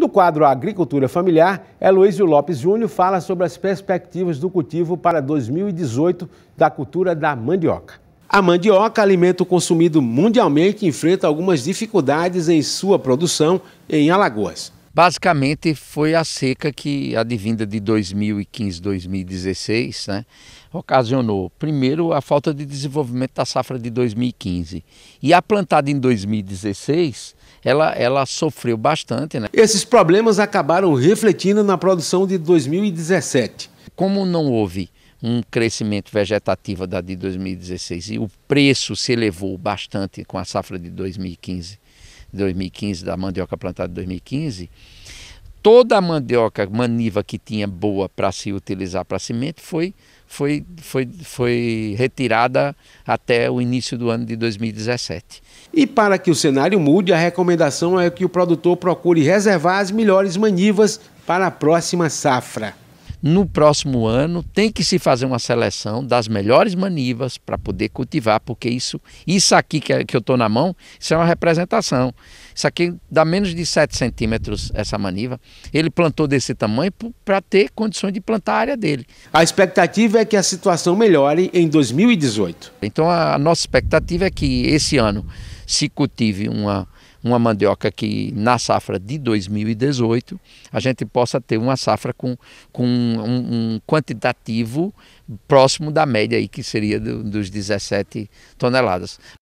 No quadro Agricultura Familiar, Eloísio Lopes Júnior fala sobre as perspectivas do cultivo para 2018 da cultura da mandioca. A mandioca, alimento consumido mundialmente, enfrenta algumas dificuldades em sua produção em Alagoas. Basicamente foi a seca que a advinda de 2015, 2016, né, ocasionou primeiro a falta de desenvolvimento da safra de 2015 e a plantada em 2016 ela, ela sofreu bastante. Né? Esses problemas acabaram refletindo na produção de 2017. Como não houve um crescimento vegetativo da de 2016 e o preço se elevou bastante com a safra de 2015 de 2015, da mandioca plantada em 2015, toda a mandioca maniva que tinha boa para se utilizar para cimento foi, foi, foi, foi retirada até o início do ano de 2017. E para que o cenário mude, a recomendação é que o produtor procure reservar as melhores manivas para a próxima safra. No próximo ano tem que se fazer uma seleção das melhores manivas para poder cultivar, porque isso, isso aqui que, é, que eu estou na mão, isso é uma representação. Isso aqui dá menos de 7 centímetros essa maniva. Ele plantou desse tamanho para ter condições de plantar a área dele. A expectativa é que a situação melhore em 2018. Então a nossa expectativa é que esse ano se cultive uma uma mandioca que na safra de 2018 a gente possa ter uma safra com, com um, um quantitativo próximo da média aí que seria do, dos 17 toneladas.